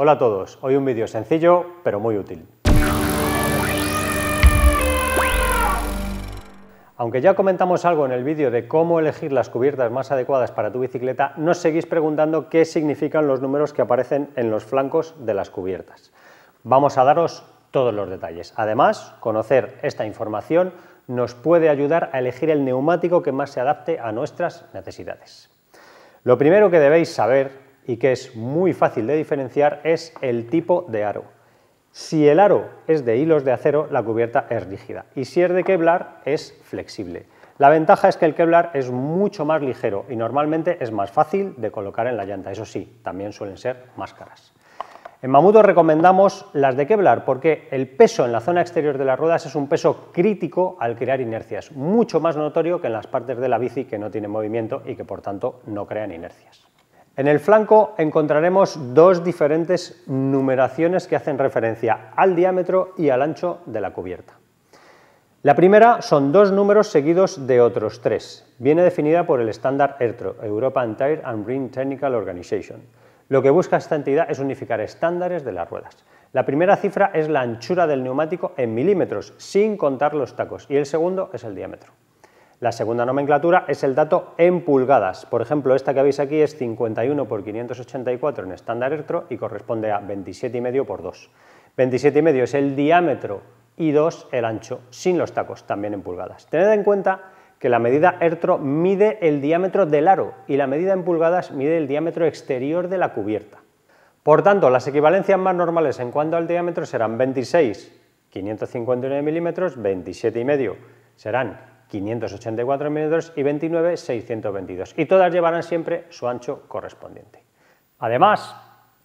Hola a todos, hoy un vídeo sencillo pero muy útil. Aunque ya comentamos algo en el vídeo de cómo elegir las cubiertas más adecuadas para tu bicicleta, nos seguís preguntando qué significan los números que aparecen en los flancos de las cubiertas. Vamos a daros todos los detalles. Además, conocer esta información nos puede ayudar a elegir el neumático que más se adapte a nuestras necesidades. Lo primero que debéis saber y que es muy fácil de diferenciar es el tipo de aro. Si el aro es de hilos de acero, la cubierta es rígida y si es de Kevlar, es flexible. La ventaja es que el Kevlar es mucho más ligero y normalmente es más fácil de colocar en la llanta, eso sí, también suelen ser más caras. En Mamuto recomendamos las de Kevlar porque el peso en la zona exterior de las ruedas es un peso crítico al crear inercias, mucho más notorio que en las partes de la bici que no tienen movimiento y que por tanto no crean inercias. En el flanco encontraremos dos diferentes numeraciones que hacen referencia al diámetro y al ancho de la cubierta. La primera son dos números seguidos de otros tres. Viene definida por el estándar ERTRO, Europa Entire and Ring Technical Organization. Lo que busca esta entidad es unificar estándares de las ruedas. La primera cifra es la anchura del neumático en milímetros, sin contar los tacos, y el segundo es el diámetro. La segunda nomenclatura es el dato en pulgadas. Por ejemplo, esta que veis aquí es 51 por 584 en estándar HERTRO y corresponde a 27,5 por 2. 27,5 es el diámetro y 2 el ancho, sin los tacos, también en pulgadas. Tened en cuenta que la medida ERTRO mide el diámetro del aro y la medida en pulgadas mide el diámetro exterior de la cubierta. Por tanto, las equivalencias más normales en cuanto al diámetro serán 26, 559 milímetros, 27,5 serán 584 milímetros y 29, 622. Y todas llevarán siempre su ancho correspondiente. Además,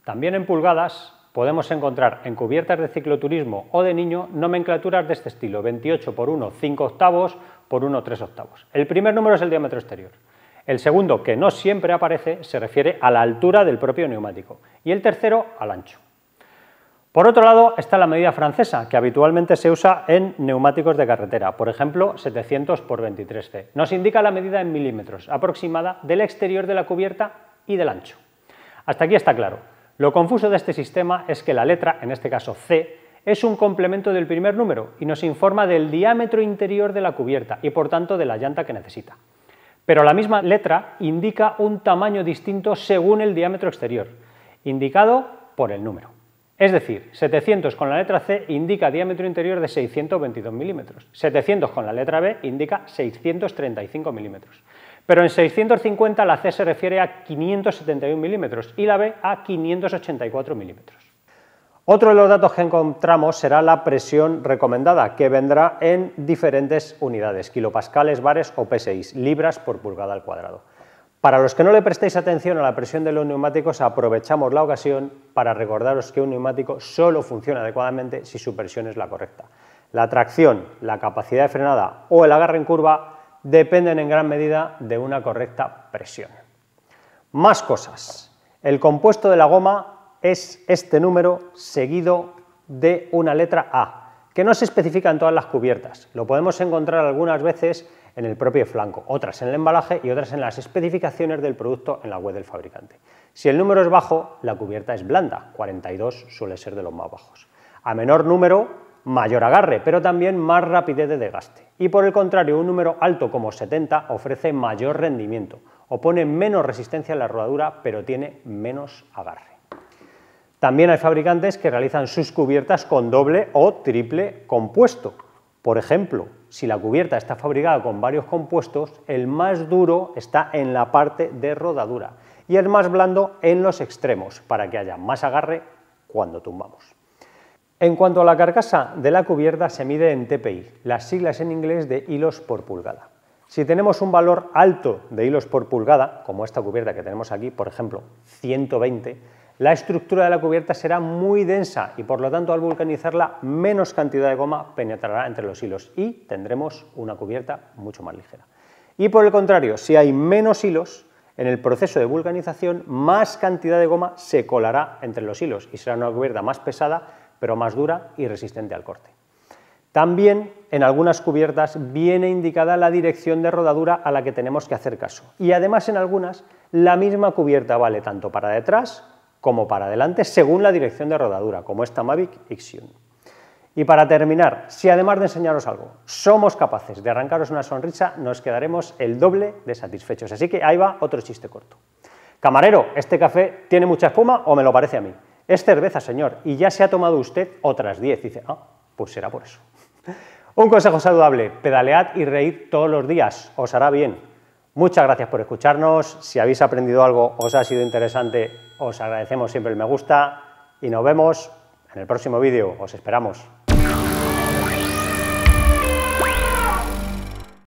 también en pulgadas podemos encontrar en cubiertas de cicloturismo o de niño nomenclaturas de este estilo, 28 por 1, 5 octavos por 1, 3 octavos. El primer número es el diámetro exterior. El segundo, que no siempre aparece, se refiere a la altura del propio neumático. Y el tercero, al ancho. Por otro lado está la medida francesa, que habitualmente se usa en neumáticos de carretera, por ejemplo 700 x 23C. Nos indica la medida en milímetros aproximada del exterior de la cubierta y del ancho. Hasta aquí está claro. Lo confuso de este sistema es que la letra, en este caso C, es un complemento del primer número y nos informa del diámetro interior de la cubierta y por tanto de la llanta que necesita. Pero la misma letra indica un tamaño distinto según el diámetro exterior, indicado por el número. Es decir, 700 con la letra C indica diámetro interior de 622 milímetros. 700 con la letra B indica 635 milímetros. Pero en 650 la C se refiere a 571 milímetros y la B a 584 milímetros. Otro de los datos que encontramos será la presión recomendada, que vendrá en diferentes unidades, kilopascales, bares o PSI, libras por pulgada al cuadrado. Para los que no le prestéis atención a la presión de los neumáticos, aprovechamos la ocasión para recordaros que un neumático solo funciona adecuadamente si su presión es la correcta. La tracción, la capacidad de frenada o el agarre en curva dependen en gran medida de una correcta presión. Más cosas. El compuesto de la goma es este número seguido de una letra A, que no se especifica en todas las cubiertas. Lo podemos encontrar algunas veces en el propio flanco, otras en el embalaje y otras en las especificaciones del producto en la web del fabricante. Si el número es bajo, la cubierta es blanda, 42 suele ser de los más bajos. A menor número, mayor agarre, pero también más rapidez de desgaste. Y por el contrario, un número alto como 70 ofrece mayor rendimiento, opone menos resistencia a la rodadura, pero tiene menos agarre. También hay fabricantes que realizan sus cubiertas con doble o triple compuesto, por ejemplo, si la cubierta está fabricada con varios compuestos, el más duro está en la parte de rodadura y el más blando en los extremos, para que haya más agarre cuando tumbamos. En cuanto a la carcasa de la cubierta, se mide en TPI, las siglas en inglés de hilos por pulgada. Si tenemos un valor alto de hilos por pulgada, como esta cubierta que tenemos aquí, por ejemplo, 120, la estructura de la cubierta será muy densa y por lo tanto al vulcanizarla menos cantidad de goma penetrará entre los hilos y tendremos una cubierta mucho más ligera. Y por el contrario, si hay menos hilos, en el proceso de vulcanización más cantidad de goma se colará entre los hilos y será una cubierta más pesada, pero más dura y resistente al corte. También en algunas cubiertas viene indicada la dirección de rodadura a la que tenemos que hacer caso. Y además en algunas la misma cubierta vale tanto para detrás como para adelante según la dirección de rodadura, como esta Mavic Xion. Y para terminar, si además de enseñaros algo, somos capaces de arrancaros una sonrisa, nos quedaremos el doble de satisfechos. Así que ahí va otro chiste corto. Camarero, ¿este café tiene mucha espuma o me lo parece a mí? Es cerveza, señor, y ya se ha tomado usted otras 10. Dice, ah, pues será por eso. Un consejo saludable, pedalead y reír todos los días, os hará bien. Muchas gracias por escucharnos. Si habéis aprendido algo, os ha sido interesante, os agradecemos siempre el me gusta y nos vemos en el próximo vídeo. Os esperamos.